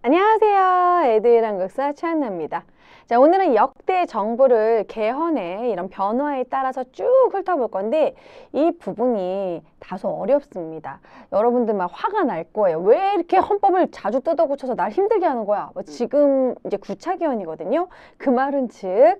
안녕하세요. 애들 윌 한국사 최한나입니다. 자, 오늘은 역대 정부를 개헌의 이런 변화에 따라서 쭉 훑어볼 건데 이 부분이 다소 어렵습니다. 여러분들 막 화가 날 거예요. 왜 이렇게 헌법을 자주 뜯어고쳐서 날 힘들게 하는 거야? 뭐 지금 이제 구차기원이거든요. 그 말은 즉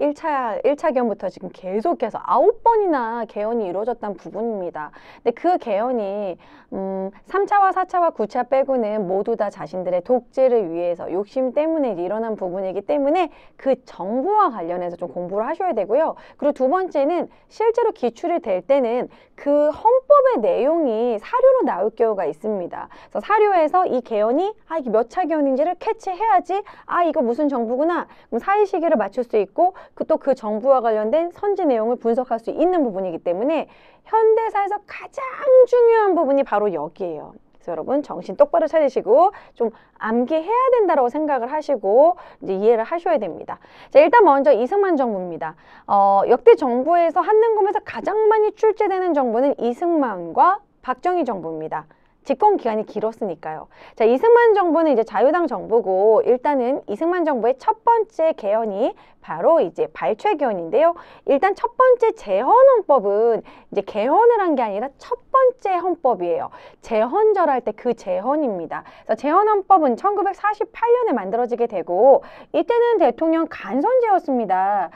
1차, 어, 1차 개헌부터 지금 계속해서 아홉 번이나 개헌이 이루어졌다는 부분입니다. 근데 그 개헌이 음, 3차와 4차와 9차 빼고는 모두 다 자신들의 독재를 위해서 욕심 때문에 일어난 부분이기 때문에 그 정보와 관련해서 좀 공부를 하셔야 되고요. 그리고 두 번째는 실제로 기출이 될 때는 그 헌법의 내용이 사료로 나올 경우가 있습니다. 그래서 사료에서 이 개헌이 아 이게 몇 차 개헌인지를 캐치해야지 아 이거 무슨 정부구나 그럼 사회 시기를 맞출 수 있고 또그 그 정부와 관련된 선지 내용을 분석할 수 있는 부분이기 때문에 현대사에서 가장 중요한 부분이 바로 여기에요. 그래서 여러분 정신 똑바로 차리시고 좀 암기해야 된다고 생각을 하시고 이제 이해를 하셔야 됩니다. 자, 일단 먼저 이승만 정부입니다. 어, 역대 정부에서 한능검에서 가장 많이 출제되는 정부는 이승만과 박정희 정부입니다. 집권 기간이 길었으니까요. 자, 이승만 정부는 이제 자유당 정부고 일단은 이승만 정부의 첫 번째 개헌이 바로 이제 발췌 개헌인데요. 일단 첫 번째 재헌헌법은 이제 개헌을 한 게 아니라 첫 번째 헌법이에요. 재헌절할 때 그 재헌입니다. 그래서 재헌헌법은 1948년에 만들어지게 되고 이때는 대통령 간선제였습니다.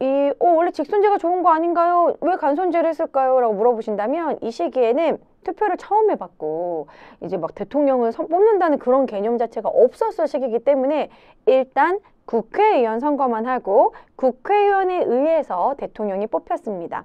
이 어, 원래 직선제가 좋은 거 아닌가요? 왜 간선제를 했을까요? 라고 물어보신다면 이 시기에는 투표를 처음 해봤고 이제 막 대통령을 뽑는다는 그런 개념 자체가 없었을 시기이기 때문에 일단 국회의원 선거만 하고 국회의원에 의해서 대통령이 뽑혔습니다.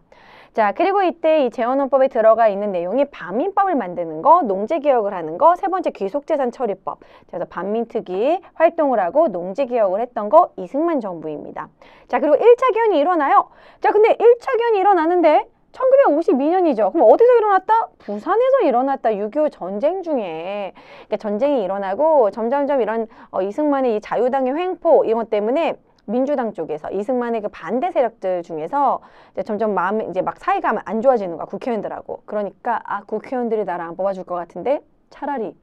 자, 그리고 이때 이 재원헌법에 들어가 있는 내용이 반민법을 만드는 거, 농지개혁을 하는 거, 세 번째 귀속재산 처리법. 그래서 반민특위 활동을 하고 농지개혁을 했던 거 이승만 정부입니다. 자, 그리고 일차 개헌이 일어나요. 자, 근데 일차 개헌이 일어나는데 1952년이죠. 그럼 어디서 일어났다? 부산에서 일어났다. 6.25 전쟁 중에. 그러니까 전쟁이 일어나고 점점점 이런 어, 이승만의 이 자유당의 횡포 이런 것 때문에 민주당 쪽에서 이승만의 그 반대 세력들 중에서 이제 점점 마음 이제 막 사이가 안 좋아지는 거야 국회의원들하고 그러니까 아 국회의원들이 나를 안 뽑아줄 것 같은데 차라리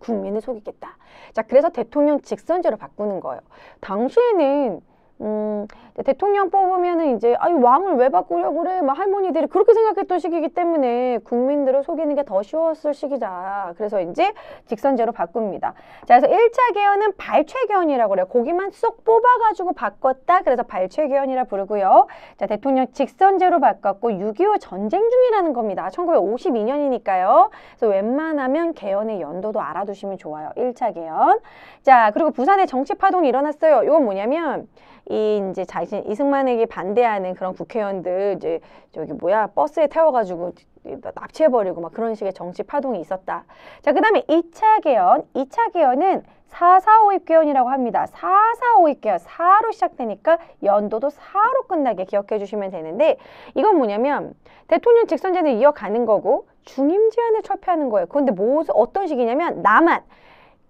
국민을 속이겠다. 자 그래서 대통령 직선제로 바꾸는 거예요. 당시에는 음, 대통령 뽑으면은 이제 아유 왕을 왜 바꾸려고 그래? 막 할머니들이 그렇게 생각했던 시기이기 때문에 국민들을 속이는 게 더 쉬웠을 시기다. 그래서 이제 직선제로 바꿉니다. 자, 그래서 일차 개헌은 발췌개헌이라고 그래요. 고기만 쏙 뽑아가지고 바꿨다. 그래서 발췌개헌이라 부르고요. 자, 대통령 직선제로 바꿨고 6.25 전쟁 중이라는 겁니다. 1952년이니까요. 그래서 웬만하면 개헌의 연도도 알아두시면 좋아요. 일차 개헌. 자, 그리고 부산에 정치 파동이 일어났어요. 이건 뭐냐면 이 이제 자신 이승만에게 반대하는 그런 국회의원들 이제 저기 뭐야 버스에 태워가지고 납치해버리고 막 그런 식의 정치 파동이 있었다. 자, 그 다음에 이차 개헌. 이차 개헌은 사사오입 개헌이라고 합니다. 사사오입 개헌. 사로 시작되니까 연도도 사로 끝나게 기억해 주시면 되는데 이건 뭐냐면 대통령 직선제는 이어가는 거고 중임 제한을 철폐하는 거예요. 그런데 뭐, 어떤 식이냐면 나만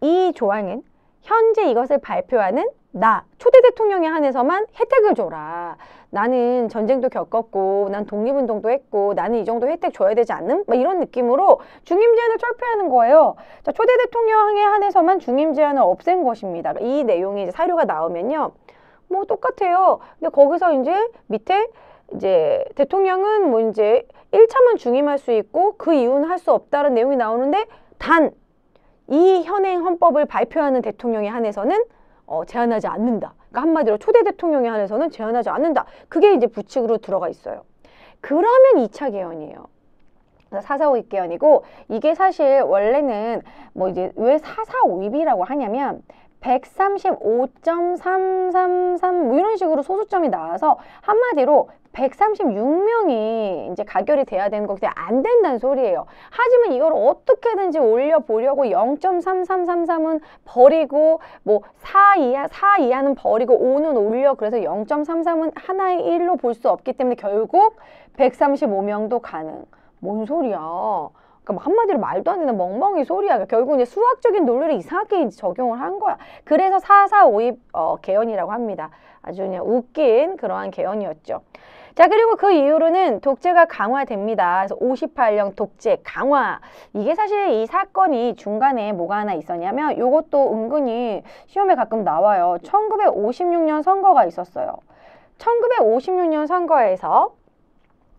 이 조항은 현재 이것을 발표하는 나 초대 대통령에 한해서만 혜택을 줘라. 나는 전쟁도 겪었고 난 독립운동도 했고 나는 이 정도 혜택 줘야 되지 않는? 막 이런 느낌으로 중임 제한을 철폐하는 거예요. 자, 초대 대통령에 한해서만 중임 제한을 없앤 것입니다. 이 내용이 이제 사료가 나오면요. 뭐 똑같아요. 근데 거기서 이제 밑에 이제 대통령은 뭐 이제 일차만 중임할 수 있고 그 이유는 할 수 없다는 내용이 나오는데 단 이 현행 헌법을 발표하는 대통령에 한해서는 어, 제한하지 않는다. 그러니까 한마디로 초대 대통령에 한해서는 제한하지 않는다. 그게 이제 부칙으로 들어가 있어요. 그러면 2차 개헌이에요. 그러니까 사사오입 개헌이고 이게 사실 원래는 뭐 이제 왜 사사오입이라고 하냐면 135.333뭐 이런 식으로 소수점이 나와서 한마디로 136명이 이제 가결이 돼야 되는 거기 때문에 안 된다는 소리예요. 하지만 이걸 어떻게든지 올려보려고 0.3333은 버리고 뭐4 이하, 4 이하는 버리고 5는 올려 그래서 0.33은 하나의 1로 볼 수 없기 때문에 결국 135명도 가능. 뭔 소리야. 그러니까 뭐 한마디로 말도 안 되는 멍멍이 소리야. 결국 이제 수학적인 논리를 이상하게 적용을 한 거야. 그래서 사사오입 어, 개헌이라고 합니다. 아주 그냥 웃긴 그러한 개헌이었죠. 자 그리고 그 이후로는 독재가 강화됩니다. 그래서 5 8년 독재 강화 이게 사실 이 사건이 중간에 뭐가 하나 있었냐면 이것도 은근히 시험에 가끔 나와요. 1956년 선거가 있었어요. 1956년 선거에서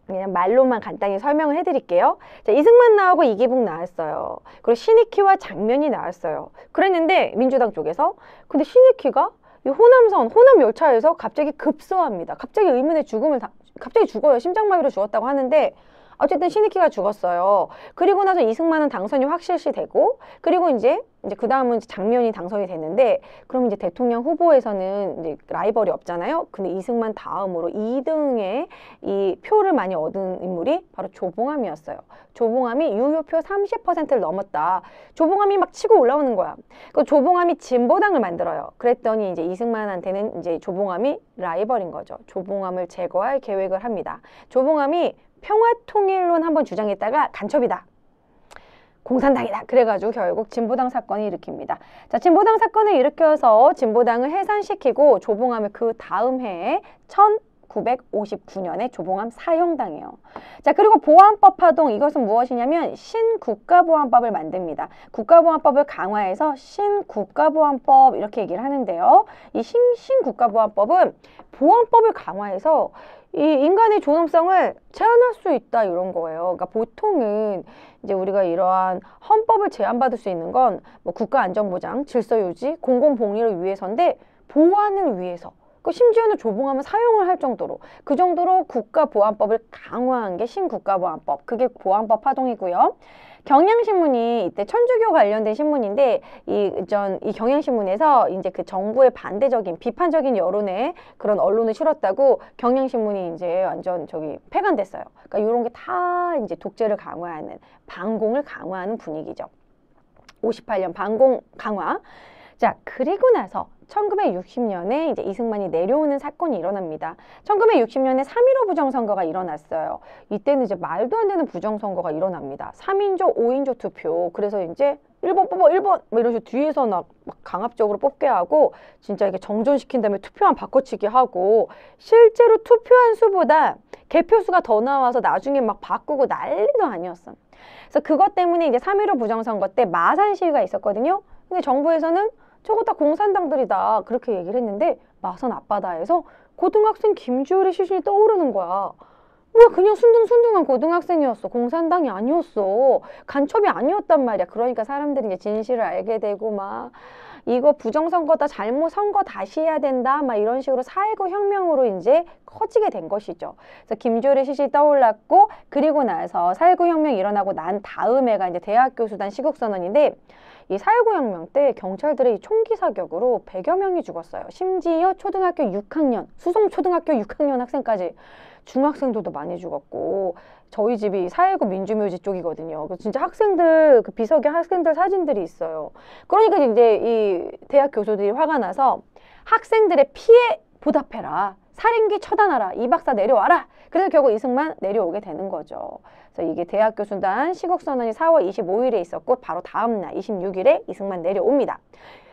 그냥 말로만 간단히 설명을 해드릴게요. 자, 이승만 나오고 이기붕 나왔어요. 그리고 신익희와 장면이 나왔어요. 그랬는데 민주당 쪽에서 근데 신익희가 이 호남선, 호남 열차에서 갑자기 급소합니다. 갑자기 의문의 죽음을 다, 갑자기 죽어요. 심장마비로 죽었다고 하는데 어쨌든 신익희가 죽었어요. 그리고 나서 이승만은 당선이 확실시 되고 그리고 이제 이제 그 다음은 장면이 당선이 됐는데 그럼 이제 대통령 후보에서는 이제 라이벌이 없잖아요. 근데 이승만 다음으로 2등의 이 표를 많이 얻은 인물이 바로 조봉암이었어요. 조봉암이 유효표 30%를 넘었다. 조봉암이 막 치고 올라오는 거야. 그 조봉암이 진보당을 만들어요. 그랬더니 이제 이승만한테는 이제 조봉암이 라이벌인 거죠. 조봉암을 제거할 계획을 합니다. 조봉암이 평화통일론 한번 주장했다가 간첩이다. 공산당이다. 그래가지고 결국 진보당 사건이 일으킵니다. 자, 진보당 사건을 일으켜서 진보당을 해산시키고 조봉암을 그 다음 해에 1959년에 조봉암 사형당해요. 자, 그리고 보안법 파동 이것은 무엇이냐면 신국가보안법을 만듭니다. 국가보안법을 강화해서 신국가보안법 이렇게 얘기를 하는데요. 이 신, 신국가보안법은 보안법을 강화해서 이 인간의 존엄성을 제한할 수 있다 이런 거예요. 그러니까 보통은 이제 우리가 이러한 헌법을 제한받을 수 있는 건 뭐 국가 안전 보장, 질서 유지, 공공 복리를 위해서인데 보안을 위해서 그 심지어는 조봉하면 사용을 할 정도로 그 정도로 국가보안법을 강화한 게 신국가보안법 그게 보안법 파동이고요. 경향신문이 이때 천주교 관련된 신문인데 이전이 이 경향신문에서 이제 그 정부의 반대적인 비판적인 여론에 그런 언론을 실었다고 경향신문이 이제 완전 저기 폐간됐어요. 그러니까 이런 게 다 이제 독재를 강화하는 반공을 강화하는 분위기죠. 58년 반공 강화. 자, 그리고 나서 1960년에 이제 이승만이 내려오는 사건이 일어납니다. 1960년에 3.15 부정선거가 일어났어요. 이때는 이제 말도 안 되는 부정선거가 일어납니다. 3인조, 5인조 투표. 그래서 이제 1번 뽑아 1번 뭐 이런 식으로 뒤에서 막, 막 강압적으로 뽑게 하고 진짜 이게 정전시킨 다음에 투표만 바꿔치기 하고 실제로 투표한 수보다 개표수가 더 나와서 나중에 막 바꾸고 난리도 아니었어. 그래서 그것 때문에 이제 3.15 부정선거 때 마산 시위가 있었거든요. 근데 정부에서는 저거 다 공산당들이다 그렇게 얘기를 했는데 마산 앞바다에서 고등학생 김주열의 시신이 떠오르는 거야. 왜 그냥 순둥순둥한 고등학생이었어. 공산당이 아니었어. 간첩이 아니었단 말이야. 그러니까 사람들이 이제 진실을 알게 되고 막 이거 부정선거다 잘못 선거 다시 해야 된다 막 이런 식으로 사회구 혁명으로 이제 커지게 된 것이죠. 그래서 김주열의시신이 떠올랐고 그리고 나서 사회구 혁명이 일어나고 난 다음에가 이제 대학 교수단 시국선언인데 이4.19 혁명 때 경찰들의 총기 사격으로 100여 명이 죽었어요. 심지어 초등학교 6학년, 수송 초등학교 6학년 학생까지 중학생들도 많이 죽었고 저희 집이 4.19 민주묘지 쪽이거든요. 진짜 학생들 그 비석에 학생들 사진들이 있어요. 그러니까 이제 이 대학 교수들이 화가 나서 학생들의 피해 보답해라. 살인기 처단하라. 이 박사 내려와라. 그래서 결국 이승만 내려오게 되는 거죠. 그래서 이게 대학 교순단 시국선언이 4월 25일에 있었고 바로 다음 날 26일에 이승만 내려옵니다.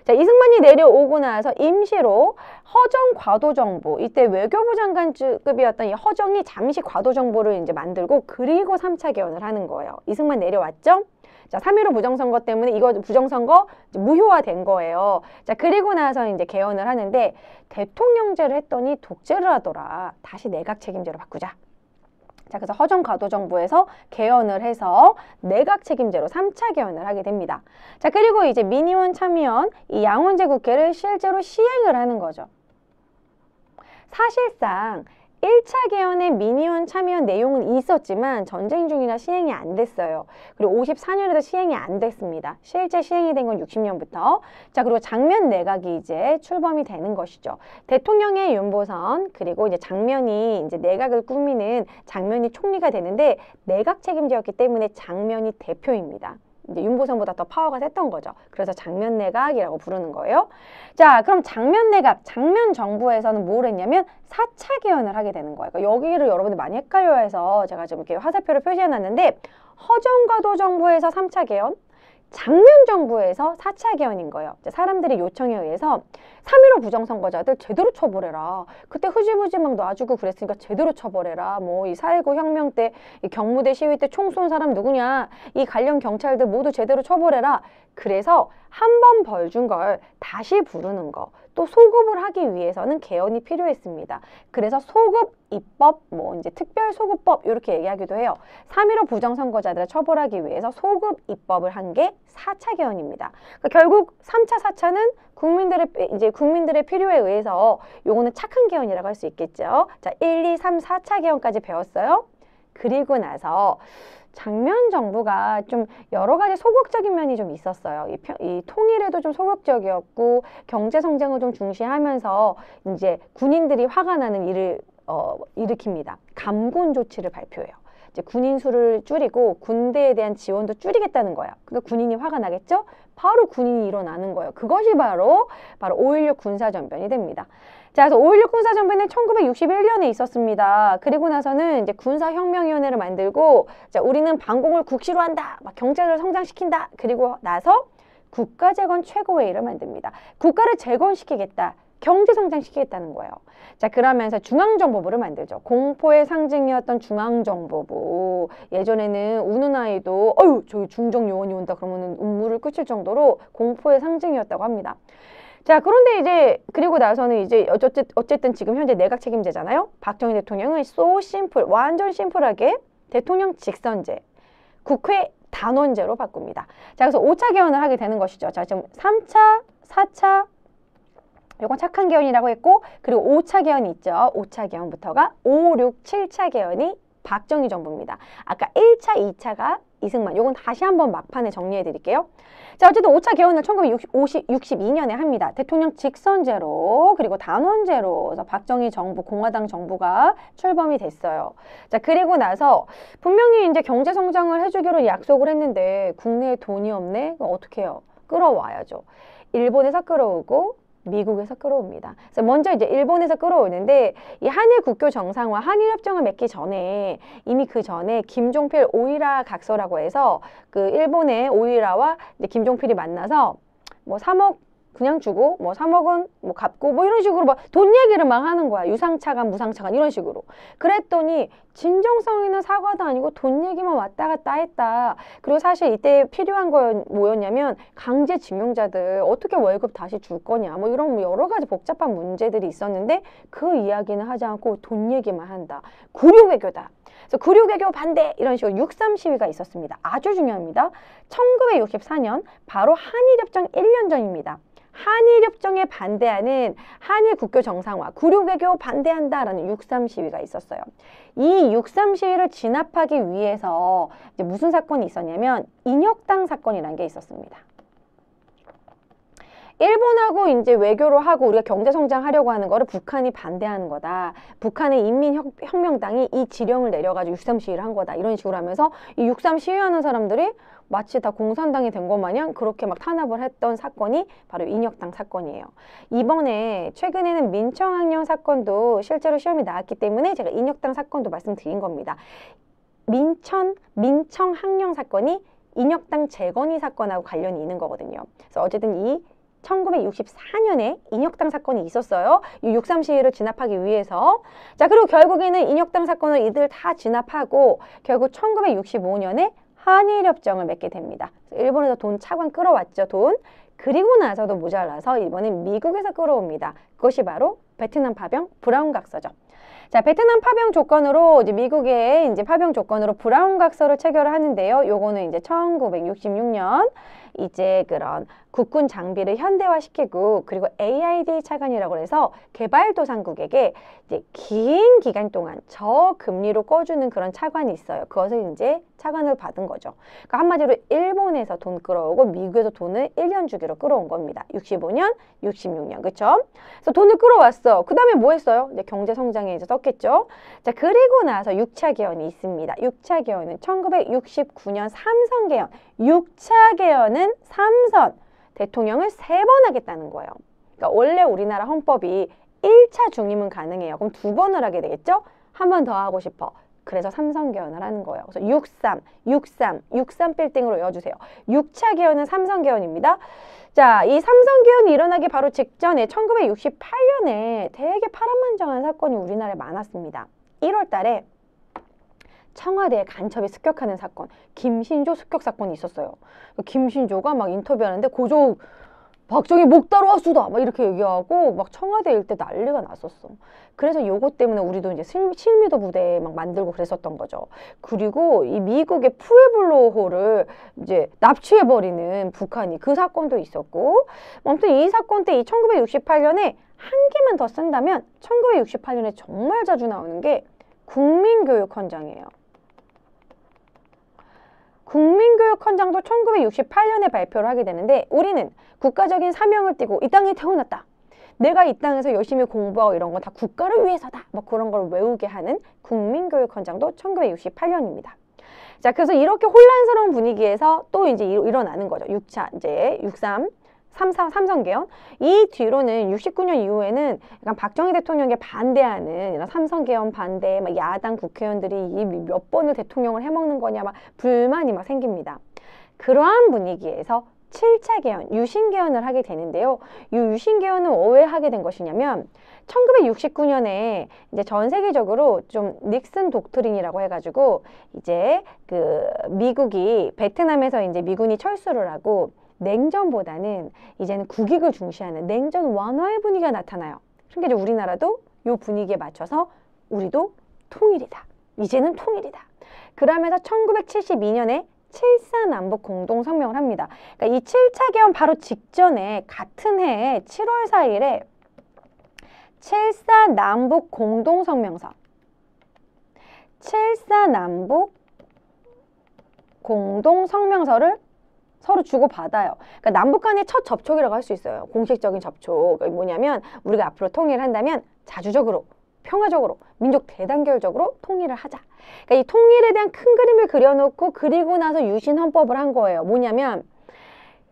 자, 이승만이 내려오고 나서 임시로 허정 과도정부, 이때 외교부 장관급이었던 이 허정이 잠시 과도정부를 이제 만들고 그리고 삼차 개헌을 하는 거예요. 이승만 내려왔죠? 자, 3.15 부정선거 때문에 이거 부정선거 무효화된 거예요. 자, 그리고 나서 이제 개헌을 하는데 대통령제를 했더니 독재를 하더라. 다시 내각 책임제로 바꾸자. 자, 그래서 허정과도정부에서 개헌을 해서 내각 책임제로 삼차 개헌을 하게 됩니다. 자, 그리고 이제 민의원 참의원 이 양원제 국회를 실제로 시행을 하는 거죠. 사실상 일차 개헌에 민의원 참여 한 내용은 있었지만 전쟁 중이라 시행이 안 됐어요. 그리고 오십사 년에도 시행이 안 됐습니다. 실제 시행이 된 건 육십 년부터 자, 그리고 장면 내각이 이제 출범이 되는 것이죠. 대통령의 윤보선 그리고 이제 장면이 이제 내각을 꾸미는 장면이 총리가 되는데 내각 책임자였기 때문에 장면이 대표입니다. 이제 윤보선보다 더 파워가 셌던 거죠. 그래서 장면 내각이라고 부르는 거예요. 자, 그럼 장면 내각, 장면 정부에서는 뭘 했냐면 사차 개헌을 하게 되는 거예요. 그러니까 여기를 여러분들 많이 헷갈려 해서 제가 좀 이렇게 화살표를 표시해 놨는데 허정과도 정부에서 삼차 개헌, 작년 정부에서 사차개헌인 거예요. 사람들이 요청에 의해서 3.15 부정선거자들 제대로 처벌해라. 그때 흐지부지 막 놔주고 그랬으니까 제대로 처벌해라. 뭐이4.19 혁명 때, 이 경무대 시위 때 총 쏜 사람 누구냐. 이 관련 경찰들 모두 제대로 처벌해라. 그래서 한 번 벌 준 걸 다시 부르는 거. 또 소급을 하기 위해서는 개헌이 필요했습니다. 그래서 소급 입법, 뭐 이제 특별 소급법 이렇게 얘기하기도 해요. 3.15 부정선거자들을 처벌하기 위해서 소급 입법을 한 게 4차 개헌입니다. 그러니까 결국 3차, 4차는 국민들의 이제 국민들의 필요에 의해서 요거는 착한 개헌이라고 할 수 있겠죠. 자, 1, 2, 3, 4차 개헌까지 배웠어요. 그리고 나서 장면 정부가 좀 여러 가지 소극적인 면이 좀 있었어요. 이, 평, 이 통일에도 좀 소극적이었고 경제 성장을 좀 중시하면서 이제 군인들이 화가 나는 일을 어, 일으킵니다. 감군 조치를 발표해요. 이제 군인 수를 줄이고 군대에 대한 지원도 줄이겠다는 거야. 그러니까 군인이 화가 나겠죠? 바로 군인이 일어나는 거예요. 그것이 바로 바로 5.16 군사 전변이 됩니다. 자, 그래서 5.16 군사정부는 1961년에 있었습니다. 그리고 나서는 이제 군사혁명위원회를 만들고, 자, 우리는 반공을 국시로 한다, 막 경제를 성장시킨다. 그리고 나서 국가재건 최고회의를 만듭니다. 국가를 재건시키겠다. 경제 성장시키겠다는 거예요. 자, 그러면서 중앙정보부를 만들죠. 공포의 상징이었던 중앙정보부. 예전에는 우는 아이도, 어휴 저기 중정요원이 온다 그러면은 음물을 끝칠 정도로 공포의 상징이었다고 합니다. 자, 그런데 이제 그리고 나서는 이제 어쨌든, 어쨌든 지금 현재 내각 책임제잖아요. 박정희 대통령은 소 심플, 완전 심플하게 대통령 직선제, 국회 단원제로 바꿉니다. 자, 그래서 오차 개헌을 하게 되는 것이죠. 자, 지금 삼차사차 요건 착한 개헌이라고 했고 그리고 오차 개헌이 있죠. 오차 개헌부터가 오, 6, 칠차 개헌이 박정희 정부입니다. 아까 1차, 2차가 이승만. 요건 다시 한번 막판에 정리해 드릴게요. 자, 어쨌든 5차 개헌을 1962년에 합니다. 대통령 직선제로 그리고 단원제로 박정희 정부, 공화당 정부가 출범이 됐어요. 자, 그리고 나서 분명히 이제 경제 성장을 해 주기로 약속을 했는데 국내에 돈이 없네. 어떻게 해요? 끌어와야죠. 일본에서 끌어오고 미국에서 끌어옵니다. 그래서 먼저 이제 일본에서 끌어오는데 이 한일 국교 정상화 한일 협정을 맺기 전에 이미 그 전에 김종필 오이라 각서라고 해서 그 일본의 오이라와 이제 김종필이 만나서 뭐 3억 그냥 주고 뭐 3억은 뭐 갚고 뭐 이런 식으로 막돈 얘기를 막 하는 거야. 유상차감무상차감 이런 식으로. 그랬더니 진정성 있는 사과도 아니고 돈 얘기만 왔다 갔다 했다. 그리고 사실 이때 필요한 거 뭐였냐면 강제징용자들 어떻게 월급 다시 줄 거냐 뭐 이런 여러 가지 복잡한 문제들이 있었는데 그 이야기는 하지 않고 돈 얘기만 한다. 구류외교다. 그래서 구류개교 반대 이런 식으로 육삼 시위가 있었습니다. 아주 중요합니다. 천구백육십사 년 바로 한일협정 일년 전입니다. 한일협정에 반대하는 한일 국교 정상화, 구류개교 반대한다라는 육삼 시위가 있었어요. 이6.3 시위를 진압하기 위해서 이제 무슨 사건이 있었냐면 인혁당 사건이라는 게 있었습니다. 일본하고 이제 외교를 하고 우리가 경제 성장하려고 하는 거를 북한이 반대하는 거다. 북한의 인민혁명당이 이 지령을 내려가지고 6.3 시위를 한 거다. 이런 식으로 하면서 이 6.3 시위하는 사람들이 마치 다 공산당이 된 것 마냥 그렇게 막 탄압을 했던 사건이 바로 인혁당 사건이에요. 이번에 최근에는 민청학령 사건도 실제로 시험이 나왔기 때문에 제가 인혁당 사건도 말씀드린 겁니다. 민천 민청학령 사건이 인혁당 재건이 사건하고 관련이 있는 거거든요. 그래서 어쨌든 이 1964년에 인혁당 사건이 있었어요. 이 6.3시위를 진압하기 위해서. 자, 그리고 결국에는 인혁당 사건을 이들 다 진압하고 결국 1965년에 한일협정을 맺게 됩니다. 일본에서 돈 차관 끌어왔죠, 돈. 그리고 나서도 모자라서 이번엔 미국에서 끌어옵니다. 그것이 바로 베트남 파병 브라운 각서죠. 자, 베트남 파병 조건으로 이제 미국의 이제 파병 조건으로 브라운 각서를 체결을 하는데요. 요거는 이제 1966년 이제 그런 국군 장비를 현대화시키고 그리고 AID 차관이라고 해서 개발도상국에게 이제 긴 기간 동안 저금리로 꺼주는 그런 차관이 있어요. 그것을 이제 차관을 받은 거죠. 그러니까 한마디로 일본에서 돈 끌어오고 미국에서 돈을 1년 주기로 끌어온 겁니다. 65년, 66년, 그렇죠? 그래서 돈을 끌어왔어. 그 다음에 뭐 했어요? 이제 경제 성장에 이제 썼겠죠. 자, 그리고 나서 6차 개헌이 있습니다. 6차 개헌은 1969년 삼성 개헌, 6차 개헌은 삼성 대통령을 세 번 하겠다는 거예요. 그러니까 원래 우리나라 헌법이 일차 중임은 가능해요. 그럼 두 번을 하게 되겠죠? 한 번 더 하고 싶어. 그래서 삼성 개헌을 하는 거예요. 그래서 63, 63, 63 빌딩으로 이어주세요 6차 개헌은 삼성 개헌입니다. 자, 이 삼성 개헌이 일어나기 바로 직전에 1968년에 되게 파란만장한 사건이 우리나라에 많았습니다. 1월 달에 청와대의 간첩이 습격하는 사건, 김신조 습격 사건이 있었어요. 김신조가 막 인터뷰하는데 고조 박정희 목다로 왔수다 막 이렇게 얘기하고 막 청와대 일때 난리가 났었어. 그래서 요것 때문에 우리도 이제 실, 실미도 부대 막 만들고 그랬었던 거죠. 그리고 이 미국의 푸에블로호를 이제 납치해 버리는 북한이 그 사건도 있었고 뭐 아무튼 이 사건 때이 1968년에 한 개만 더 쓴다면 1968년에 정말 자주 나오는 게 국민교육 헌장이에요. 국민교육헌장도 1968년에 발표를 하게 되는데 우리는 국가적인 사명을 띠고 이 땅에 태어났다. 내가 이 땅에서 열심히 공부하고 이런 거 다 국가를 위해서다. 뭐 그런 걸 외우게 하는 국민교육헌장도 1968년입니다. 자, 그래서 이렇게 혼란스러운 분위기에서 또 이제 일어나는 거죠. 6차, 이제 63 삼성, 계성이 뒤로는 69년 이후에는 약간 박정희 대통령에 반대하는 이런 삼성 계헌 반대 막 야당 국회의원들이 몇 번을 대통령을 해먹는 거냐 막 불만이 막 생깁니다. 그러한 분위기에서 7차 개헌, 유신 개헌을 하게 되는데요. 이 유신 개헌은 왜 하게 된 것이냐면 1969년에 이제 전 세계적으로 좀 닉슨 독트린이라고 해 가지고 이제 그 미국이 베트남에서 이제 미군이 철수를 하고 냉전보다는 이제는 국익을 중시하는 냉전 완화의 분위기가 나타나요. 그러니까 이제 우리나라도 이 분위기에 맞춰서 우리도 통일이다. 이제는 통일이다. 그러면서 1972년에 7사 남북 공동 성명을 합니다. 그러니까 이 7차 개헌 바로 직전에 같은 해 7월 4일에 7사 남북 공동 성명서 7사 남북 공동 성명서를 서로 주고받아요. 그러니까 남북한의 첫 접촉이라고 할 수 있어요. 공식적인 접촉. 뭐냐면 우리가 앞으로 통일을 한다면 자주적으로 평화적으로 민족 대단결적으로 통일을 하자. 그러니까 이 통일에 대한 큰 그림을 그려놓고 그리고 나서 유신 헌법을 한 거예요. 뭐냐면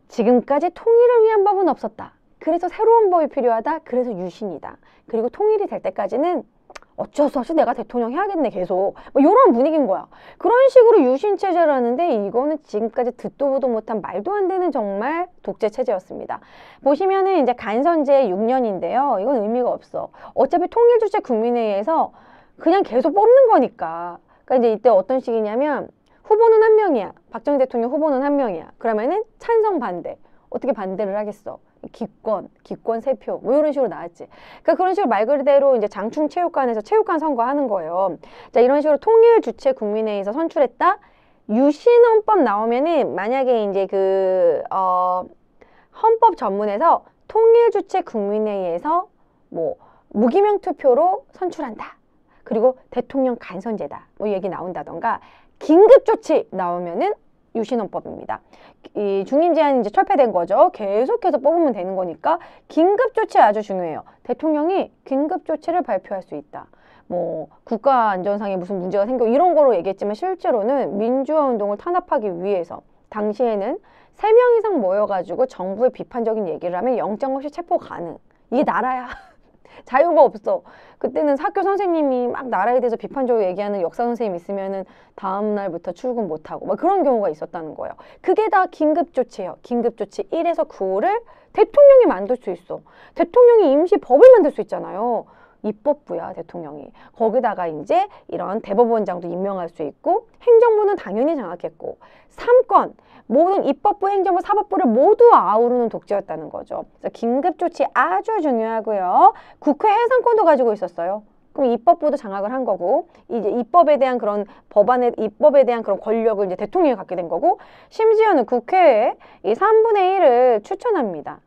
지금까지 통일을 위한 법은 없었다. 그래서 새로운 법이 필요하다. 그래서 유신이다. 그리고 통일이 될 때까지는 어쩔 수 없이 내가 대통령 해야겠네 계속 뭐 이런 분위기인 거야 그런 식으로 유신체제라는데 이거는 지금까지 듣도 보도 못한 말도 안 되는 정말 독재체제였습니다 보시면은 이제 간선제 6년인데요 이건 의미가 없어 어차피 통일주체 국민회의에서 그냥 계속 뽑는 거니까 그러니까 이제 이때 어떤 식이냐면 후보는 한 명이야 박정희 대통령 후보는 한 명이야 그러면은 찬성 반대 어떻게 반대를 하겠어 기권, 기권 세표 뭐 이런 식으로 나왔지. 그러니까 그런 식으로 말 그대로 이제 장충 체육관에서 체육관 선거하는 거예요. 자 이런 식으로 통일 주체 국민회의에서 선출했다. 유신헌법 나오면은 만약에 이제 그 어, 헌법 전문에서 통일 주체 국민회의에서 뭐 무기명 투표로 선출한다. 그리고 대통령 간선제다. 뭐 얘기 나온다던가 긴급조치 나오면은 유신헌법입니다. 이 중임 제한이 이제 철폐된 거죠. 계속해서 뽑으면 되는 거니까 긴급 조치 아주 중요해요. 대통령이 긴급 조치를 발표할 수 있다. 뭐 국가 안전상에 무슨 문제가 생겨 이런 거로 얘기했지만 실제로는 민주화 운동을 탄압하기 위해서 당시에는 세 명 이상 모여가지고 정부의 비판적인 얘기를 하면 영장 없이 체포 가능. 이게 나라야. 자유가 없어. 그때는 학교 선생님이 막 나라에 대해서 비판적으로 얘기하는 역사 선생님 있으면은 다음 날부터 출근 못 하고 막 그런 경우가 있었다는 거예요. 그게 다 긴급 조치예요. 긴급 조치 1에서 9를 대통령이 만들 수 있어. 대통령이 임시 법을 만들 수 있잖아요. 입법부야 대통령이 거기다가 이제 이런 대법원장도 임명할 수 있고 행정부는 당연히 장악했고 삼권 모든 입법부 행정부 사법부를 모두 아우르는 독재였다는 거죠 그래서 긴급조치 아주 중요하고요 국회 해상권도 가지고 있었어요 그럼 입법부도 장악을 한 거고 이제 입법에 대한 그런 법안의 입법에 대한 그런 권력을 이제 대통령이 갖게 된 거고 심지어는 국회에 이 삼분의일을 추천합니다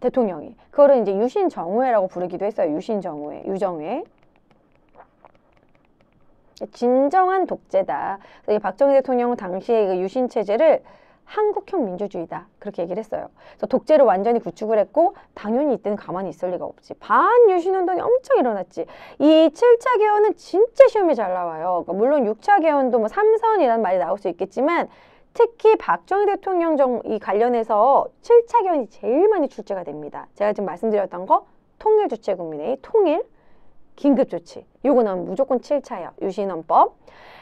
대통령이 그거를 이제 유신 정우회라고 부르기도 했어요. 유신 정우회, 유정회. 진정한 독재다. 박정희 대통령은 당시에 그 유신 체제를 한국형 민주주의다 그렇게 얘기를 했어요. 그래서 독재를 완전히 구축을 했고 당연히 이때는 가만히 있을 리가 없지. 반 유신운동이 엄청 일어났지. 이 7차 개헌은 진짜 시험이 잘 나와요. 그러니까 물론 6차 개헌도 뭐 삼선이라는 말이 나올 수 있겠지만 특히 박정희 대통령 정, 이 관련해서 7차견이 제일 많이 출제가 됩니다. 제가 지금 말씀드렸던 거통일주체국민의 통일, 긴급조치. 요거는 무조건 7차요. 유신헌법.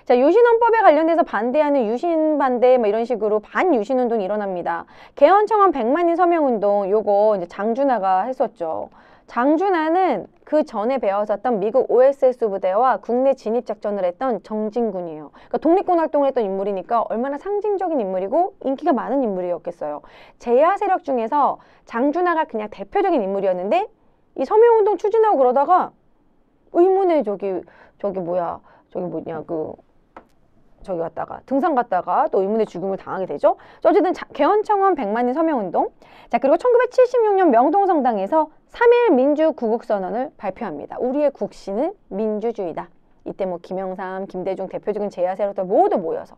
자, 유신헌법에 관련돼서 반대하는 유신반대 뭐 이런 식으로 반유신운동이 일어납니다. 개헌청원 100만인 서명운동 요거 이제 장준하가 했었죠. 장준하는 그 전에 배워졌던 미국 OSS 부대와 국내 진입 작전을 했던 정진군이에요. 그러니까 독립군 활동을 했던 인물이니까 얼마나 상징적인 인물이고 인기가 많은 인물이었겠어요. 제야 세력 중에서 장준하가 그냥 대표적인 인물이었는데 이 서명운동 추진하고 그러다가 의문의 저기 저기 뭐야 저기 뭐냐 그 저기 갔다가 등산 갔다가 또 의문의 죽음을 당하게 되죠. 어쨌든 개헌청원 100만인 서명운동. 자 그리고 1976년 명동성당에서 3일 민주구국선언을 발표합니다. 우리의 국시는 민주주의다. 이때 뭐 김영삼, 김대중 대표적인 제야세로부터 모두 모여서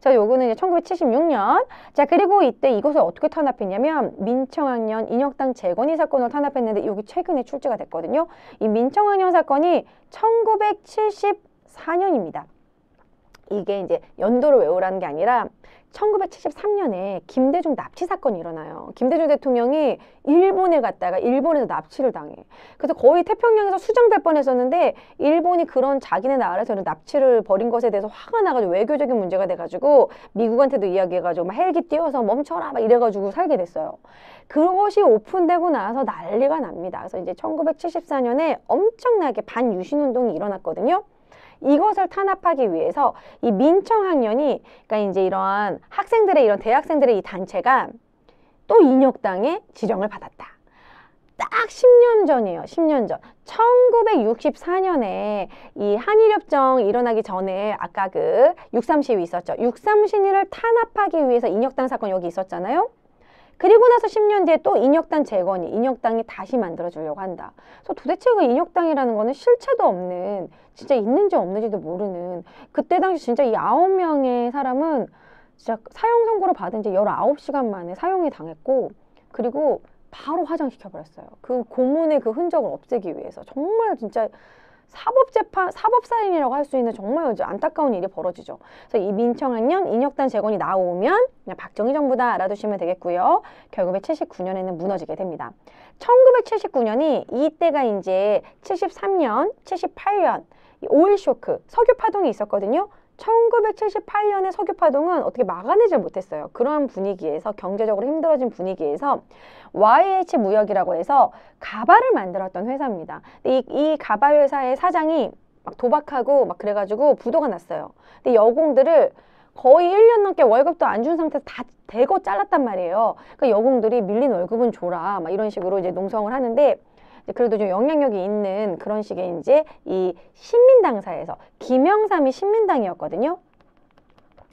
자, 요거는 이제 1976년. 자, 그리고 이때 이것을 어떻게 탄압했냐면 민청학년 인혁당 재건이 사건으로 탄압했는데 여기 최근에 출제가 됐거든요. 이 민청학년 사건이 1974년입니다. 이게 이제 연도를 외우라는 게 아니라 1973년에 김대중 납치 사건이 일어나요. 김대중 대통령이 일본에 갔다가 일본에서 납치를 당해. 그래서 거의 태평양에서 수정될 뻔했었는데 일본이 그런 자기네 나라에서 는 납치를 벌인 것에 대해서 화가 나가지고 외교적인 문제가 돼가지고 미국한테도 이야기해가지고 막 헬기 띄워서 멈춰라 막 이래가지고 살게 됐어요. 그것이 오픈되고 나서 난리가 납니다. 그래서 이제 1974년에 엄청나게 반유신 운동이 일어났거든요. 이것을 탄압하기 위해서 이 민청학년이 그러니까 이제 이러한 학생들의 이런 대학생들의 이 단체가 또 인혁당의 지정을 받았다. 딱 10년 전이에요. 10년 전. 1964년에 이 한일협정 일어나기 전에 아까 그 63시위 있었죠. 63시위를 탄압하기 위해서 인혁당 사건 여기 있었잖아요. 그리고 나서 10년 뒤에 또 인혁당 재건이, 인혁당이 다시 만들어주려고 한다. 그래서 도대체 그 인혁당이라는 거는 실체도 없는, 진짜 있는지 없는지도 모르는, 그때 당시 진짜 이 9명의 사람은 진짜 사형 선고를 받은 지 19시간 만에 사용이 당했고, 그리고 바로 화장시켜버렸어요. 그 고문의 그 흔적을 없애기 위해서. 정말 진짜 사법재판, 사법살인이라고 할 수 있는 정말 안타까운 일이 벌어지죠. 그래서 이 민청학년 인혁단 재건이 나오면 그냥 박정희 정부다 알아두시면 되겠고요. 결국에 79년에는 무너지게 됩니다. 1979년이 이때가 이제 73년, 78년 오일 쇼크, 석유 파동이 있었거든요. 1978년에 석유파동은 어떻게 막아내지 못했어요. 그런 분위기에서 경제적으로 힘들어진 분위기에서 YH 무역이라고 해서 가발을 만들었던 회사입니다. 이, 이 가발 회사의 사장이 막 도박하고 막 그래가지고 부도가 났어요. 근데 여공들을 거의 1년 넘게 월급도 안 준 상태에서 다 대거 잘랐단 말이에요. 그러니까 여공들이 밀린 월급은 줘라 막 이런 식으로 이제 농성을 하는데 그래도 좀 영향력이 있는 그런 식의 이제 이 신민당사에서 김영삼이 신민당이었거든요.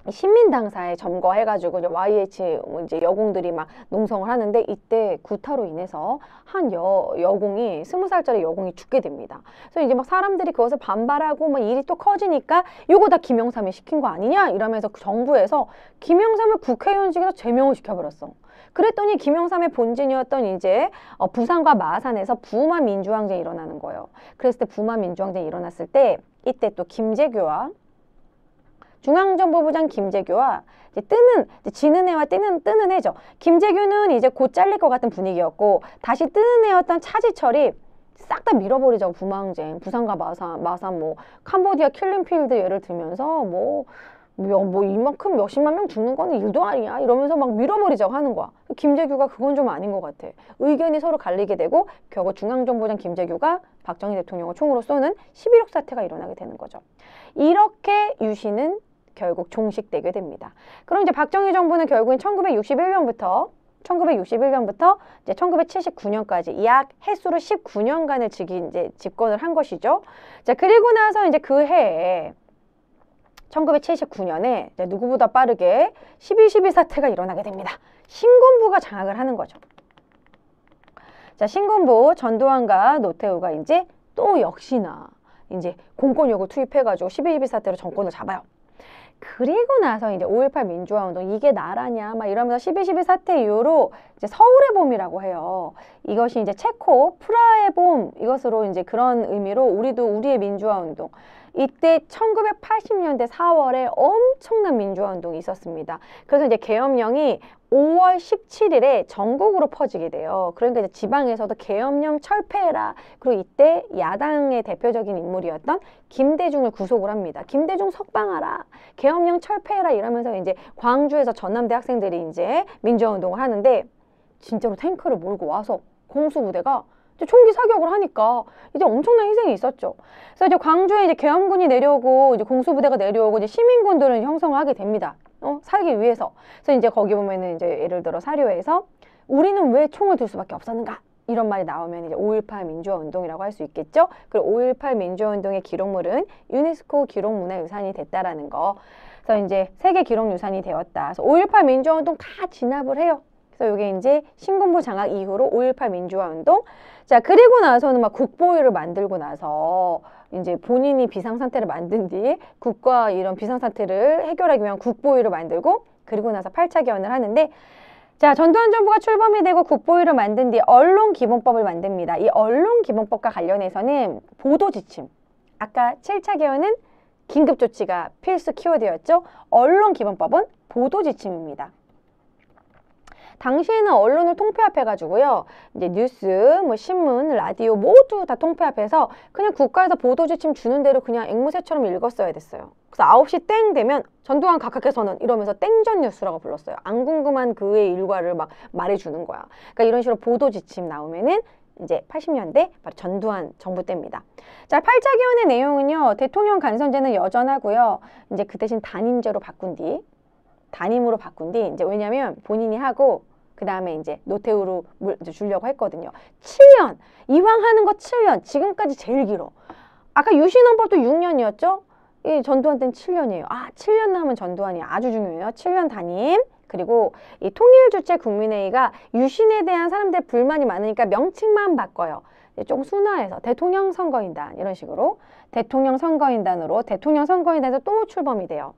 신민당사에 점거해가지고 이제 YH 뭐 이제 여공들이 막 농성을 하는데 이때 구타로 인해서 한 여, 여공이 스무 살짜리 여공이 죽게 됩니다. 그래서 이제 막 사람들이 그것을 반발하고 막 일이 또 커지니까 요거 다 김영삼이 시킨 거 아니냐 이러면서 그 정부에서 김영삼을 국회의원직에서 제명을 시켜버렸어. 그랬더니 김영삼의 본진이었던 이제 어, 부산과 마산에서 부마 민주항쟁이 일어나는 거예요. 그랬을 때 부마 민주항쟁이 일어났을 때 이때 또 김재규와 중앙정보부장 김재규와 이제 뜨는 이제 지는 해와 뜨는 뜨는 해죠. 김재규는 이제 곧 잘릴 것 같은 분위기였고 다시 뜨는 해였던 차지철이 싹 다 밀어버리자고 부항쟁 부산과 마산 마산 뭐 캄보디아 킬링필드 예를 들면서 뭐 뭐, 뭐 이만큼 몇십만 명 죽는 거는 일도 아니야 이러면서 막 밀어버리자고 하는 거야. 김재규가 그건 좀 아닌 것 같아. 의견이 서로 갈리게 되고 결국 중앙정보장 김재규가 박정희 대통령을 총으로 쏘는 11억 사태가 일어나게 되는 거죠. 이렇게 유신은 결국 종식되게 됩니다. 그럼 이제 박정희 정부는 결국엔 1961년부터 1961년부터 이제 1979년까지 약 해수로 19년간을 즉위 이제 집권을 한 것이죠. 자, 그리고 나서 이제 그 해에 1979년에 이제 누구보다 빠르게 12.12 사태가 일어나게 됩니다. 신군부가 장악을 하는 거죠. 자, 신군부 전두환과 노태우가 이제 또 역시나 이제 공권력을 투입해가지고 12.12 사태로 정권을 잡아요. 그리고 나서 이제 5.18 민주화운동 이게 나라냐 막 이러면서 12.12 사태 이후로 이제 서울의 봄이라고 해요. 이것이 이제 체코 프라의 봄 이것으로 이제 그런 의미로 우리도 우리의 민주화운동 이때 1980년대 4월에 엄청난 민주화 운동이 있었습니다. 그래서 이제 계엄령이 5월 17일에 전국으로 퍼지게 돼요. 그러니까 이제 지방에서도 계엄령 철폐해라. 그리고 이때 야당의 대표적인 인물이었던 김대중을 구속을 합니다. 김대중 석방하라. 계엄령 철폐해라 이러면서 이제 광주에서 전남대 학생들이 이제 민주화 운동을 하는데 진짜로 탱크를 몰고 와서 공수부대가 이제 총기 사격을 하니까 이제 엄청난 희생이 있었죠. 그래서 이제 광주에 이제 계엄군이 내려오고 이제 공수부대가 내려오고 이제 시민군들은 형성을 하게 됩니다. 어, 살기 위해서. 그래서 이제 거기 보면은 이제 예를 들어 사료에서 우리는 왜 총을 들 수밖에 없었는가? 이런 말이 나오면 이제 5.18 민주화 운동이라고 할 수 있겠죠. 그리고 5.18 민주화 운동의 기록물은 유네스코 기록문화유산이 됐다라는 거. 그래서 이제 세계 기록유산이 되었다. 그래서 5.18 민주화 운동 다 진압을 해요. 그래서 이게 이제 신군부 장악 이후로 5.18 민주화 운동. 자, 그리고 나서는 막 국보위를 만들고 나서 이제 본인이 비상상태를 만든 뒤 국가 이런 비상사태를 해결하기 위한 국보위를 만들고 그리고 나서 8차 개헌을 하는데 자, 전두환 정부가 출범이 되고 국보위를 만든 뒤 언론 기본법을 만듭니다. 이 언론 기본법과 관련해서는 보도 지침. 아까 7차 개헌은 긴급 조치가 필수 키워드였죠. 언론 기본법은 보도 지침입니다. 당시에는 언론을 통폐합해가지고요. 이제 뉴스, 뭐 신문, 라디오 모두 다 통폐합해서 그냥 국가에서 보도지침 주는 대로 그냥 앵무새처럼 읽었어야 됐어요. 그래서 9시 땡 되면 전두환 각하께서는 이러면서 땡전 뉴스라고 불렀어요. 안 궁금한 그의 일과를 막 말해주는 거야. 그러니까 이런 식으로 보도지침 나오면은 이제 80년대 바로 전두환 정부 때입니다. 자, 팔차 개헌의 내용은요. 대통령 간선제는 여전하고요. 이제 그 대신 단임제로 바꾼 뒤 담임으로 바꾼 뒤 이제 왜냐면 본인이 하고 그 다음에 이제 노태우로 물, 주려고 했거든요. 7년! 이왕 하는 거 7년! 지금까지 제일 길어. 아까 유신헌법도 6년이었죠? 이 전두환 때는 7년이에요. 아, 7년 남은 전두환이 아주 중요해요. 7년 담임 그리고 이 통일주체 국민회의가 유신에 대한 사람들 불만이 많으니까 명칭만 바꿔요. 좀 순화해서 대통령 선거인단 이런 식으로 대통령 선거인단으로 대통령 선거인단에서 또 출범이 돼요.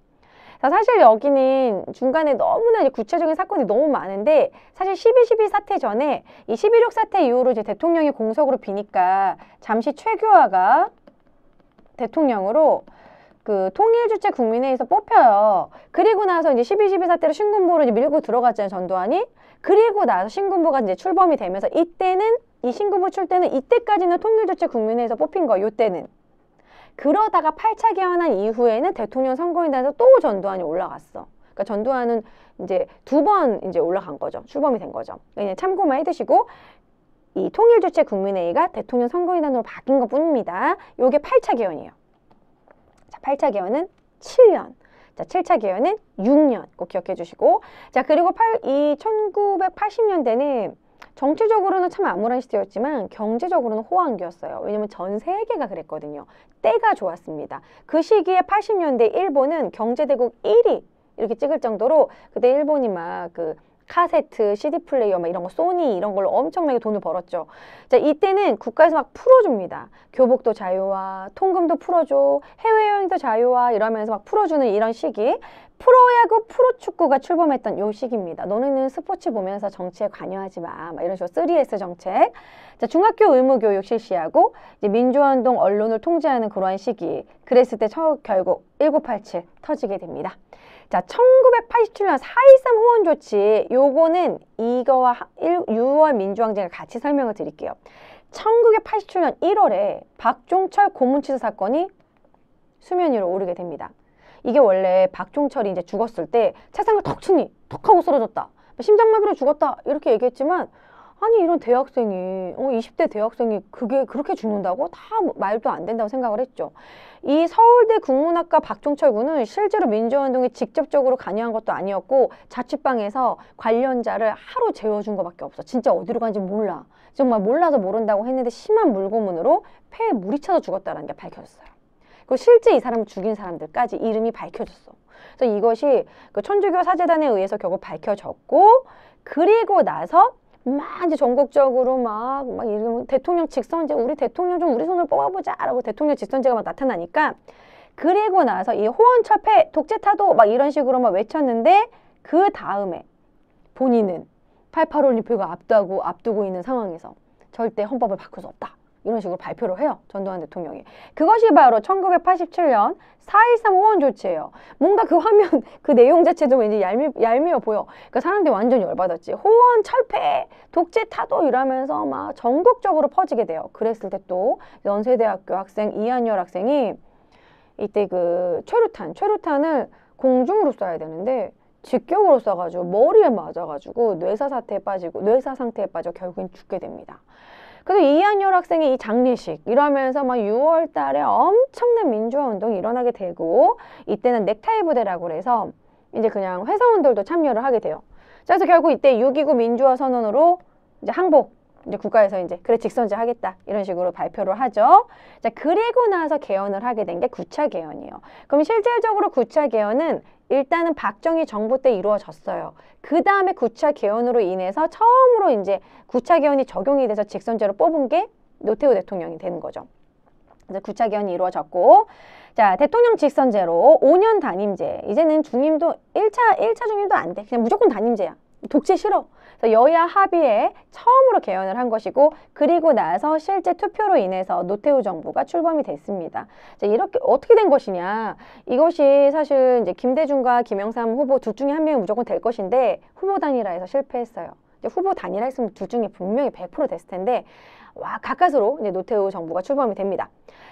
자, 사실 여기는 중간에 너무나 구체적인 사건이 너무 많은데 사실 12.12 사태 전에 이 11.6 사태 이후로 이제 대통령이 공석으로 비니까 잠시 최규하가 대통령으로 그 통일주체 국민회의에서 뽑혀요. 그리고 나서 이제 12.12 사태로 신군부로 이제 밀고 들어갔잖아요, 전두환이. 그리고 나서 신군부가 이제 출범이 되면서 이때는 이 신군부 출때는 이때까지는 통일주체 국민회의에서 뽑힌 거예요, 이때는. 그러다가 8차 개헌한 이후에는 대통령 선거인단에서 또 전두환이 올라갔어. 그러니까 전두환은 이제 두 번 이제 올라간 거죠. 출범이 된 거죠. 그냥 그러니까 참고만 해두시고 이 통일주체 국민회의가 대통령 선거인단으로 바뀐 것 뿐입니다. 요게 8차 개헌이에요. 자, 8차 개헌은 7년. 자, 7차 개헌은 6년 꼭 기억해 주시고 자, 그리고 8, 이 1980년대는 정치적으로는 참 암울한 시대였지만 경제적으로는 호황기였어요. 왜냐면 전 세계가 그랬거든요. 때가 좋았습니다. 그 시기에 80년대 일본은 경제대국 1위 이렇게 찍을 정도로 그때 일본이 막 그 카세트, CD 플레이어 막 이런 거 소니 이런 걸로 엄청나게 돈을 벌었죠. 자, 이때는 국가에서 막 풀어줍니다. 교복도 자유화, 통금도 풀어줘, 해외여행도 자유화 이러면서 막 풀어주는 이런 시기. 프로야구, 프로축구가 출범했던 요 시기입니다. 너네는 스포츠 보면서 정치에 관여하지 마. 막 이런 식으로 3S 정책. 자, 중학교 의무교육 실시하고 이제 민주화운동 언론을 통제하는 그러한 시기. 그랬을 때 처, 결국 1987 터지게 됩니다. 자, 1987년 4.13 호원 조치. 요거는 이거와 1, 6월 민주항쟁을 같이 설명을 드릴게요. 1987년 1월에 박종철 고문치사 사건이 수면 위로 오르게 됩니다. 이게 원래 박종철이 이제 죽었을 때세상을턱 치니 턱 하고 쓰러졌다. 뭐 심장마비로 죽었다. 이렇게 얘기했지만 아니 이런 대학생이 어 20대 대학생이 그게 그렇게 죽는다고 다 뭐 말도 안 된다고 생각을 했죠. 이 서울대 국문학과 박종철 군은 실제로 민주화운동에 직접적으로 관여한 것도 아니었고 자취방에서 관련자를 하루 재워준 것밖에 없어. 진짜 어디로 간지 몰라. 정말 몰라서 모른다고 했는데 심한 물고문으로 폐에 물이 차서 죽었다는게 밝혀졌어요. 그 실제 이 사람을 죽인 사람들까지 이름이 밝혀졌어. 그래서 이것이 그 천주교 사제단에 의해서 결국 밝혀졌고 그리고 나서 막 이제 전국적으로 막, 막 이런 대통령 직선제, 우리 대통령 좀 우리 손을 뽑아보자 라고 대통령 직선제가 막 나타나니까 그리고 나서 이 호언철폐, 독재타도 막 이런 식으로 막 외쳤는데 그 다음에 본인은 8 8 올림픽을 앞두고, 앞두고 있는 상황에서 절대 헌법을 바꿀 수 없다. 이런 식으로 발표를 해요. 전두환 대통령이. 그것이 바로 1987년 4.13 호원 조치예요. 뭔가 그 화면, 그 내용 자체도 왠지 얄미, 얄미워 보여. 그러니까 사람들이 완전 열받았지. 호원 철폐, 독재 타도 이러면서 막 전국적으로 퍼지게 돼요. 그랬을 때 또 연세대학교 학생 이한열 학생이 이때 그 최루탄, 최루탄을 공중으로 쏴야 되는데 직격으로 쏴가지고 머리에 맞아가지고 뇌사 사태에 빠지고 뇌사 상태에 빠져 결국엔 죽게 됩니다. 그래서 이한열 학생이 이 장례식 이러면서 막 6월 달에 엄청난 민주화 운동이 일어나게 되고 이때는 넥타이 부대라고 해서 이제 그냥 회사원들도 참여를 하게 돼요. 자, 그래서 결국 이때 6.29 민주화 선언으로 이제 항복 이제 국가에서 이제 그래 직선제 하겠다 이런 식으로 발표를 하죠. 자 그리고 나서 개헌을 하게 된 게 구차 개헌이에요. 그럼 실질적으로 구차 개헌은 일단은 박정희 정부 때 이루어졌어요. 그 다음에 구차 개헌으로 인해서 처음으로 이제 구차 개헌이 적용이 돼서 직선제로 뽑은 게 노태우 대통령이 되는 거죠. 이제 구차 개헌이 이루어졌고 자 대통령 직선제로 5년 단임제 이제는 중임도 1차 1차 중임도 안 돼. 그냥 무조건 단임제야. 독재 싫어. 여야 합의에 처음으로 개헌을 한 것이고 그리고 나서 실제 투표로 인해서 노태우 정부가 출범이 됐습니다. 이렇게 어떻게 된 것이냐 이것이 사실 이제 김대중과 김영삼 후보 둘 중에 한 명이 무조건 될 것인데 후보 단일화에서 실패했어요. 후보 단일화했으면 둘 중에 분명히 100% 됐을 텐데 와, 가까스로 이제 노태우 정부가 출범이 됩니다.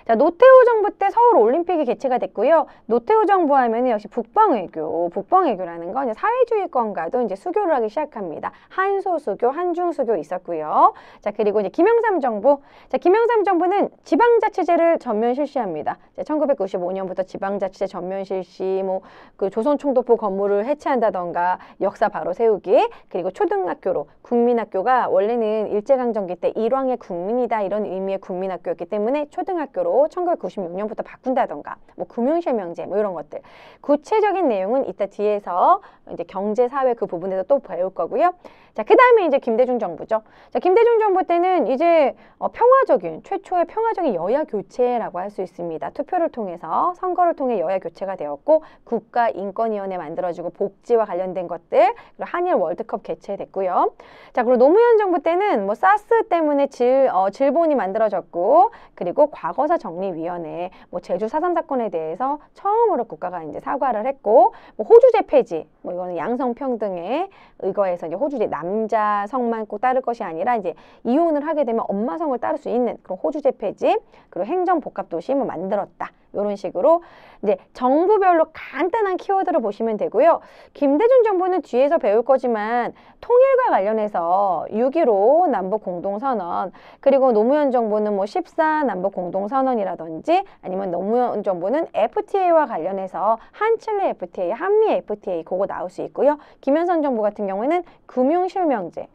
자, 노태우 정부 때 서울 올림픽이 개최가 됐고요. 노태우 정부 하면은 역시 북방외교, 북방외교라는 건 사회주의권과도 이제 수교를 하기 시작합니다. 한소수교, 한중수교 있었고요. 자, 그리고 이제 김영삼 정부. 자, 김영삼 정부는 지방자치제를 전면 실시합니다. 자, 1995년부터 지방자치제 전면 실시, 뭐 그 조선총독부 건물을 해체한다던가 역사 바로 세우기, 그리고 초등학교로 국민학교가 원래는 일제강점기 때 일왕의 국 국민이다 이런 의미의 국민학교였기 때문에 초등학교로 1996년부터 바꾼다던가 뭐 금융실명제 뭐 이런 것들 구체적인 내용은 이따 뒤에서 이제 경제 사회 그 부분에서 또 배울 거고요. 자, 그다음에 이제 김대중 정부죠. 자, 김대중 정부 때는 이제 어, 평화적인 최초의 평화적인 여야 교체라고 할 수 있습니다. 투표를 통해서 선거를 통해 여야 교체가 되었고 국가 인권위원회 만들어지고 복지와 관련된 것들 그리고 한일 월드컵 개최됐고요. 자, 그리고 노무현 정부 때는 뭐 사스 때문에 질 어, 질본이 만들어졌고 그리고 과거사 정리위원회 뭐 제주 사삼 사건에 대해서 처음으로 국가가 이제 사과를 했고 뭐 호주제 폐지 뭐 이거는 양성평등에 의거해서 이제 호주제 남자 성만 꼭 따를 것이 아니라 이제 이혼을 하게 되면 엄마 성을 따를 수 있는 그런 호주제 폐지 그리고 행정복합도시 뭐 만들었다. 이런 식으로 이제 네, 정부별로 간단한 키워드를 보시면 되고요. 김대중 정부는 뒤에서 배울 거지만 통일과 관련해서 6.15 남북 공동선언 그리고 노무현 정부는 뭐 14 남북 공동선언이라든지 아니면 노무현 정부는 FTA와 관련해서 한칠레 FTA, 한미 FTA 그거 나올 수 있고요. 김현선 정부 같은 경우에는 금융실명제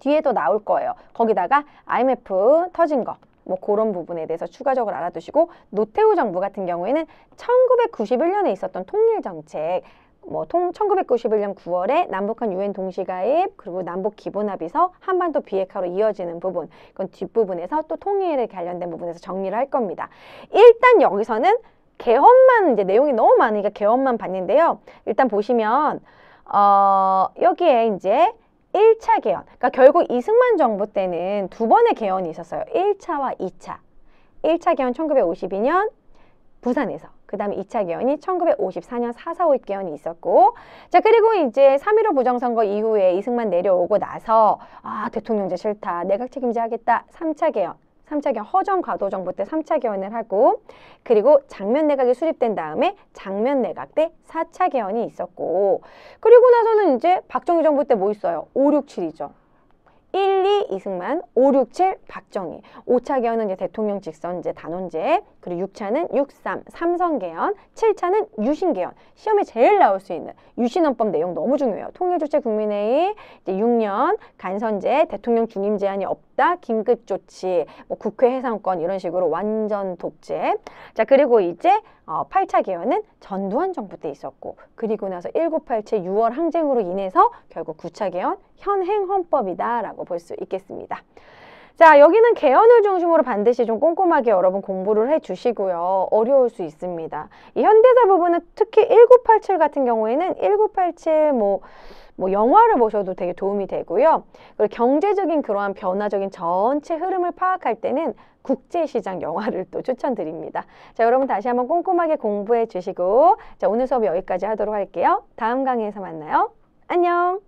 뒤에도 나올 거예요. 거기다가 IMF 터진 거뭐 그런 부분에 대해서 추가적으로 알아두시고 노태우 정부 같은 경우에는 1991년에 있었던 통일 정책 뭐 통, 1991년 9월에 남북한 유엔 동시가입 그리고 남북 기본합의서 한반도 비핵화로 이어지는 부분 그건 뒷부분에서 또 통일에 관련된 부분에서 정리를 할 겁니다. 일단 여기서는 개헌만 이제 내용이 너무 많으니까 개헌만 봤는데요. 일단 보시면 어, 여기에 이제 일차 개헌. 그러니까 결국 이승만 정부 때는 두 번의 개헌이 있었어요. 일차와이차일차 개헌 천구백오십이 년 부산에서. 그 다음에 이차 개헌이 천구백오십사 년 사사오입 개헌이 있었고, 자, 그리고 이제 삼일오 부정선거 이후에 이승만 내려오고 나서, 아, 대통령제 싫다. 내각 책임제 하겠다. 삼차 개헌. 삼차 개헌 허정 과도 정부 때삼차 개헌을 하고 그리고 장면 내각이 수립된 다음에 장면 내각 때사차 개헌이 있었고 그리고 나서는 이제 박정희 정부 때 뭐 있어요? 오, 6, 칠이죠 1, 2 이승만, 5, 6, 7 박정희, 5차 개헌은 이제 대통령 직선 제 단원제, 그리고 6차는 6, 3 삼선 개헌, 7차는 유신 개헌. 시험에 제일 나올 수 있는 유신헌법 내용 너무 중요해요. 통일주체 국민회의 이제 6년 간선제 대통령 중임 제한이 없 없다, 긴급조치, 뭐 국회 해상권 이런 식으로 완전 독재. 자, 그리고 이제 어, 8차 개헌은 전두환 정부 때 있었고, 그리고 나서 1987 6월 항쟁으로 인해서 결국 9차 개헌 현행 헌법이다라고 볼 수 있겠습니다. 자, 여기는 개헌을 중심으로 반드시 좀 꼼꼼하게 여러분 공부를 해 주시고요. 어려울 수 있습니다. 이 현대사 부분은 특히 1987 같은 경우에는 1987뭐 뭐 영화를 보셔도 되게 도움이 되고요. 그리고 경제적인 그러한 변화적인 전체 흐름을 파악할 때는 국제시장 영화를 또 추천드립니다. 자, 여러분 다시 한번 꼼꼼하게 공부해 주시고 자, 오늘 수업 여기까지 하도록 할게요. 다음 강의에서 만나요. 안녕!